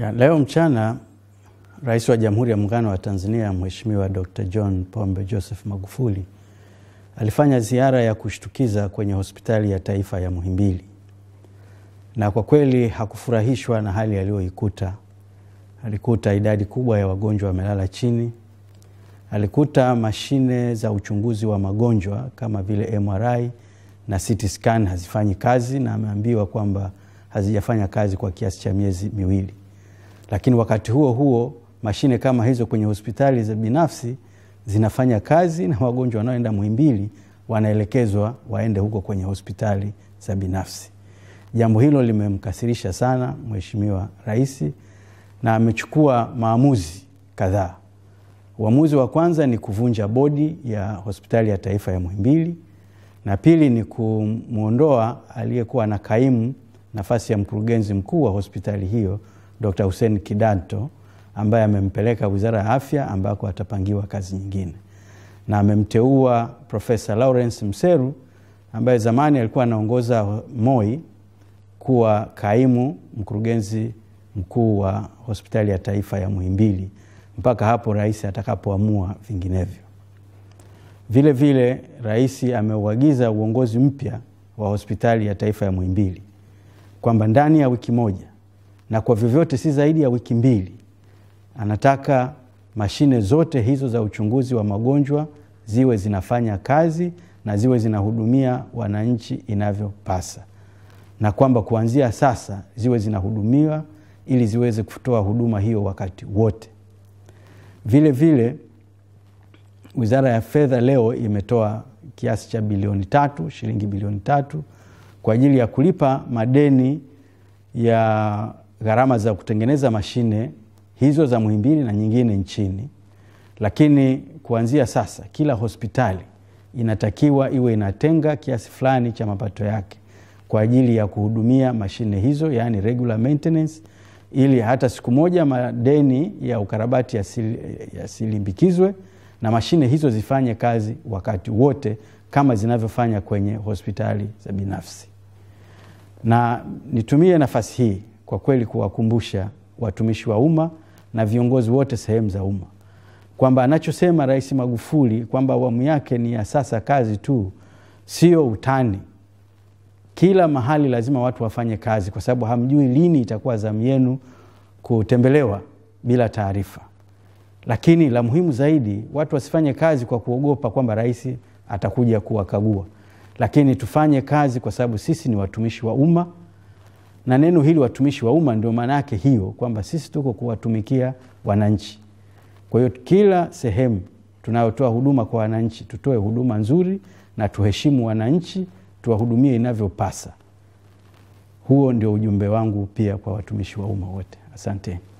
Ya, leo mchana Rais wa Jamhuri ya Muungano wa Tanzania Mheshimiwa Dr. John Pombe Joseph Magufuli alifanya ziara ya kushtukiza kwenye hospitali ya taifa ya Muhimbili, na kwa kweli hakufurahishwa na hali aliyoikuta. Alikuta idadi kubwa ya wagonjwa wamelala chini, alikuta mashine za uchunguzi wa magonjwa kama vile MRI na CT scan hazifanyi kazi, na ameambiwa kwamba hazijafanya kazi kwa kiasi cha miezi miwili. Lakini wakati huo huo mashine kama hizo kwenye hospitali za binafsi zinafanya kazi na wagonjwa wanaoenda Muhimbili wanaelekezwa waende huko kwenye hospitali za binafsi. Jambo hilo limemkasirisha sana Mheshimiwa Rais na amechukua maamuzi kadhaa. Uamuzi wa kwanza ni kuvunja bodi ya hospitali ya taifa ya Muhimbili, na pili ni kumwondoa aliyekuwa na kaimu nafasi ya mkurugenzi mkuu wa hospitali hiyo Dr. Hussein Kidanto ambaye amempeleka Wizara ya Afya ambako atapangiwa kazi nyingine, na amemteua Profesa Lawrence Mseru ambaye zamani alikuwa anaongoza MOI kuwa kaimu mkurugenzi mkuu wa hospitali ya taifa ya Muhimbili mpaka hapo rais atakapoamua vinginevyo. Vile vile rais ameuagiza uongozi mpya wa hospitali ya taifa ya Muhimbili kwamba ndani ya wiki moja na kwa vyovyote si zaidi ya wiki mbili. Anataka mashine zote hizo za uchunguzi wa magonjwa ziwe zinafanya kazi na ziwe zinahudumia wananchi inavyopasa, na kwamba kuanzia sasa ziwe zinahudumiwa ili ziweze kutoa huduma hiyo wakati wote. Vile vile Wizara ya Fedha leo imetoa kiasi cha bilioni tatu, shilingi bilioni tatu kwa ajili ya kulipa madeni ya gharama za kutengeneza mashine hizo za Muhimbili na nyingine nchini, lakini kuanzia sasa kila hospitali inatakiwa iwe inatenga kiasi fulani cha mapato yake kwa ajili ya kuhudumia mashine hizo, yani regular maintenance, ili hata siku moja madeni ya ukarabati yasilimbikizwe ya na mashine hizo zifanye kazi wakati wote kama zinavyofanya kwenye hospitali za binafsi. Na nitumie nafasi hii kwa kweli kuwakumbusha watumishi wa umma na viongozi wote sehemu za umma kwamba anachosema Rais Magufuli kwamba awamu yake ni ya sasa kazi tu, sio utani. Kila mahali lazima watu wafanye kazi, kwa sababu hamjui lini itakuwa zamu yenu kutembelewa bila taarifa. Lakini la muhimu zaidi, watu wasifanye kazi kwa kuogopa kwamba rais atakuja kuwakagua, lakini tufanye kazi kwa sababu sisi ni watumishi wa umma na neno hili watumishi wa umma ndio maana yake hiyo, kwamba sisi tuko kuwatumikia wananchi. Kwa hiyo kila sehemu tunayotoa huduma kwa wananchi tutoe huduma nzuri na tuheshimu wananchi, tuwahudumie inavyopasa. Huo ndio ujumbe wangu pia kwa watumishi wa umma wote. Asanteni.